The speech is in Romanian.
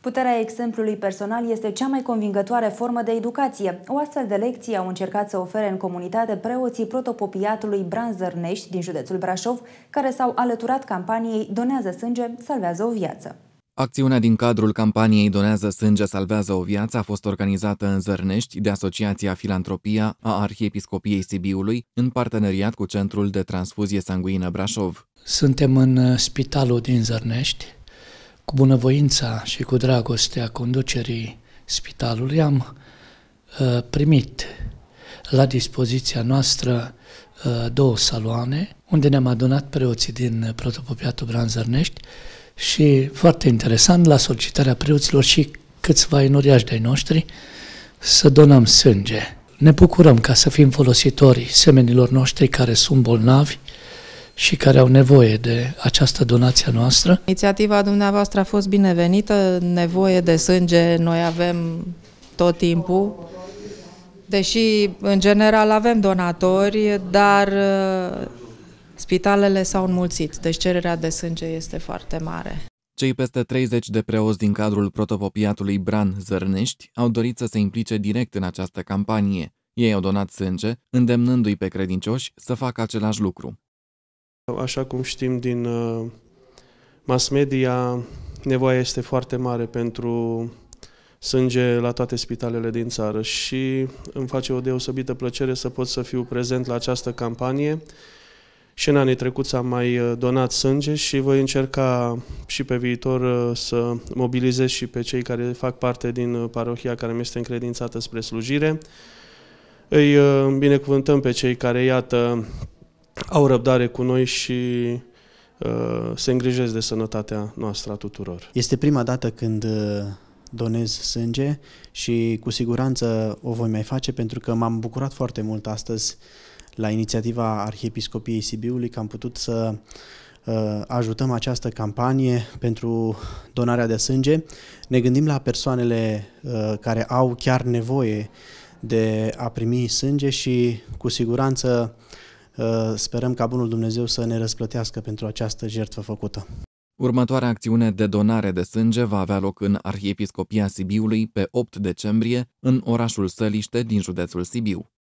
Puterea exemplului personal este cea mai convingătoare formă de educație. O astfel de lecție au încercat să ofere în comunitate preoții protopopiatului Branzărnești din județul Brașov, care s-au alăturat campaniei Donează sânge, salvează o viață. Acțiunea din cadrul campaniei Donează sânge, salvează o viață a fost organizată în Zărnești de Asociația Filantropia a Arhiepiscopiei Sibiului, în parteneriat cu Centrul de Transfuzie Sanguină Brașov. Suntem în uh, spitalul din Zărnești, cu bunăvoința și cu dragostea conducerii spitalului am uh, primit la dispoziția noastră uh, două saloane unde ne-am adunat preoții din Protopopiatul Branzărnești și foarte interesant, la solicitarea preoților și câțiva inuriași de-ai noștri, să donăm sânge. Ne bucurăm ca să fim folositori semenilor noștri care sunt bolnavi, și care au nevoie de această donație noastră. Inițiativa dumneavoastră a fost binevenită, nevoie de sânge noi avem tot timpul, deși în general avem donatori, dar uh, spitalele s-au înmulțit, deci cererea de sânge este foarte mare. Cei peste 30 de preoți din cadrul protopopiatului Bran Zărnești au dorit să se implice direct în această campanie. Ei au donat sânge, îndemnându-i pe credincioși să facă același lucru. Așa cum știm din uh, mass media, nevoia este foarte mare pentru sânge la toate spitalele din țară și îmi face o deosebită plăcere să pot să fiu prezent la această campanie. Și în anii trecuți am mai uh, donat sânge și voi încerca și pe viitor uh, să mobilizez și pe cei care fac parte din parohia care mi este încredințată spre slujire. Îi binecuvântăm pe cei care, iată, au răbdare cu noi și uh, se îngrijesc de sănătatea noastră a tuturor. Este prima dată când uh, donez sânge și cu siguranță o voi mai face pentru că m-am bucurat foarte mult astăzi la inițiativa Arhiepiscopiei Sibiului că am putut să uh, ajutăm această campanie pentru donarea de sânge. Ne gândim la persoanele uh, care au chiar nevoie de a primi sânge și cu siguranță uh, Uh, sperăm ca Bunul Dumnezeu să ne răsplătească pentru această jertfă făcută. Următoarea acțiune de donare de sânge va avea loc în Arhiepiscopia Sibiului pe 8 decembrie, în orașul Săliște din județul Sibiu.